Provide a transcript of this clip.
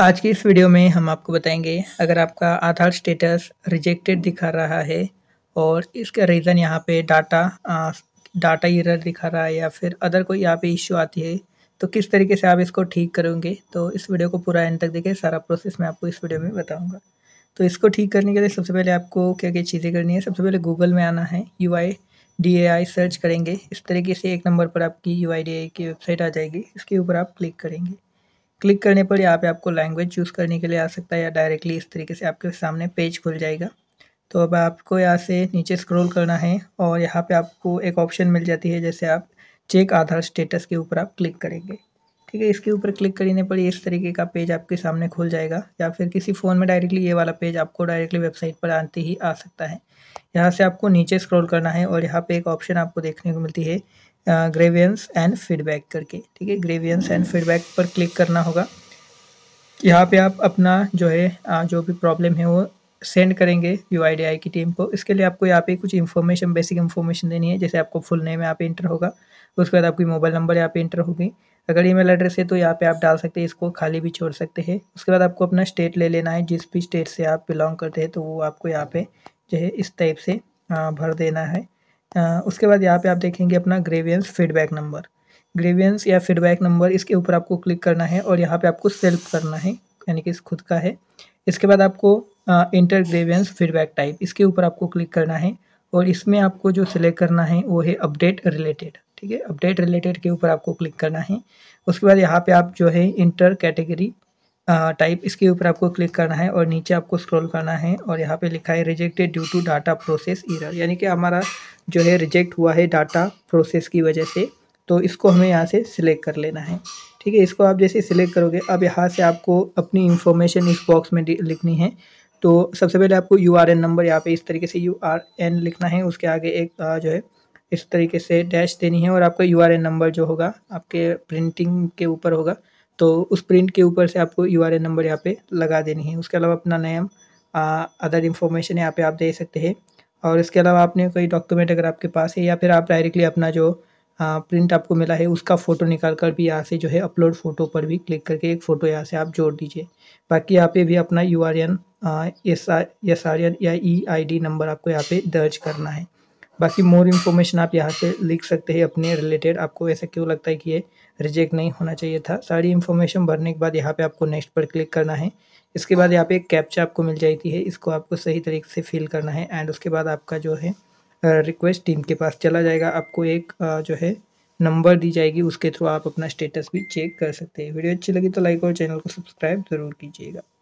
आज की इस वीडियो में हम आपको बताएंगे अगर आपका आधार स्टेटस रिजेक्टेड दिखा रहा है और इसका रीज़न यहाँ पे डाटा डाटा एरर दिखा रहा है या फिर अदर कोई यहाँ पे इश्यू आती है तो किस तरीके से आप इसको ठीक करोगे तो इस वीडियो को पूरा एंड तक देखें सारा प्रोसेस मैं आपको इस वीडियो में बताऊँगा तो इसको ठीक करने के लिए सबसे पहले आपको क्या क्या चीज़ें करनी है सबसे पहले गूगल में आना है U I D A I search करेंगे इस तरीके से एक नंबर पर आपकी यू आई डी आई की वेबसाइट आ जाएगी इसके ऊपर आप क्लिक करेंगे क्लिक करने पर यहाँ पे आपको लैंग्वेज चूज़ करने के लिए आ सकता है या डायरेक्टली इस तरीके से आपके सामने पेज खुल जाएगा तो अब आपको यहाँ से नीचे स्क्रॉल करना है और यहाँ पे आपको एक ऑप्शन मिल जाती है जैसे आप चेक आधार स्टेटस के ऊपर आप क्लिक करेंगे ठीक है इसके ऊपर क्लिक करने पर इस तरीके का पेज आपके सामने खुल जाएगा या फिर किसी फ़ोन में डायरेक्टली ये वाला पेज आपको डायरेक्टली वेबसाइट पर आते ही आ सकता है यहाँ से आपको नीचे स्क्रॉल करना है और यहाँ पे एक ऑप्शन आपको देखने को मिलती है ग्रेवियंस एंड फीडबैक करके ठीक है ग्रेवियंस एंड फीडबैक पर क्लिक करना होगा यहाँ पे आप अपना जो है आ, जो भी प्रॉब्लम है वो सेंड करेंगे यू आई की टीम को इसके लिए आपको यहाँ पे कुछ इन्फॉर्मेशन बेसिक इन्फॉर्मेशन देनी है जैसे आपको फुल नेम यहाँ पे इंटर होगा उसके बाद आपकी मोबाइल नंबर यहाँ पे इंटर होगी अगर ईमेल एड्रेस है तो यहाँ पे आप डाल सकते हैं इसको खाली भी छोड़ सकते हैं उसके बाद आपको अपना स्टेट ले लेना है जिस भी स्टेट से आप बिलोंग करते हैं तो वो आपको यहाँ पे जो है इस टाइप से भर देना है उसके बाद यहाँ पे आप देखेंगे अपना ग्रेवियंस फीडबैक नंबर ग्रेवियंस या फीडबैक नंबर इसके ऊपर आपको क्लिक करना है और यहाँ पर आपको सेल्फ करना है यानी कि खुद का है इसके बाद आपको इंटर ग्रेवियंस फीडबैक टाइप इसके ऊपर आपको क्लिक करना है और इसमें आपको जो सिलेक्ट करना है वो है अपडेट रिलेटेड ठीक है अपडेट रिलेटेड के ऊपर आपको क्लिक करना है उसके बाद यहाँ पे आप जो है इंटर कैटेगरी टाइप इसके ऊपर आपको क्लिक करना है और नीचे आपको स्क्रॉल करना है और यहाँ पे लिखा है rejected due to data process error यानी कि हमारा जो है रिजेक्ट हुआ है डाटा प्रोसेस की वजह से तो इसको हमें यहाँ से सिलेक्ट कर लेना है ठीक है इसको आप जैसे सिलेक्ट करोगे अब यहाँ से आपको अपनी इन्फॉर्मेशन इस बॉक्स में लिखनी है तो सबसे पहले आपको यू आर एन नंबर यहाँ पे इस तरीके से यू आर एन लिखना है उसके आगे एक जो है इस तरीके से डैश देनी है और आपका यू नंबर जो होगा आपके प्रिंटिंग के ऊपर होगा तो उस प्रिंट के ऊपर से आपको यू नंबर यहाँ पे लगा देनी है उसके अलावा अपना नेम अदर इंफॉर्मेशन यहाँ पे आप दे सकते हैं और इसके अलावा आपने कोई डॉक्यूमेंट अगर आपके पास है या फिर आप डायरेक्टली अपना जो आ, प्रिंट आपको मिला है उसका फ़ोटो निकाल कर भी यहाँ से जो है अपलोड फ़ोटो पर भी क्लिक करके एक फ़ोटो यहाँ से आप जोड़ दीजिए बाकी यहाँ पे भी अपना U R N S R R N या ई आई डी नंबर आपको यहाँ पे दर्ज करना है बाकी मोर इन्फॉर्मेशन आप यहाँ से लिख सकते हैं अपने रिलेटेड आपको ऐसा क्यों लगता है कि ये रिजेक्ट नहीं होना चाहिए था सारी इन्फॉर्मेशन भरने के बाद यहाँ पे आपको नेक्स्ट पर क्लिक करना है इसके बाद यहाँ पे एक कैप्चा आपको मिल जाती है इसको आपको सही तरीके से फिल करना है एंड उसके बाद आपका जो है रिक्वेस्ट टीम के पास चला जाएगा आपको एक जो है नंबर दी जाएगी उसके थ्रू आप अपना स्टेटस भी चेक कर सकते हैं वीडियो अच्छी लगी तो लाइक और चैनल को सब्सक्राइब ज़रूर कीजिएगा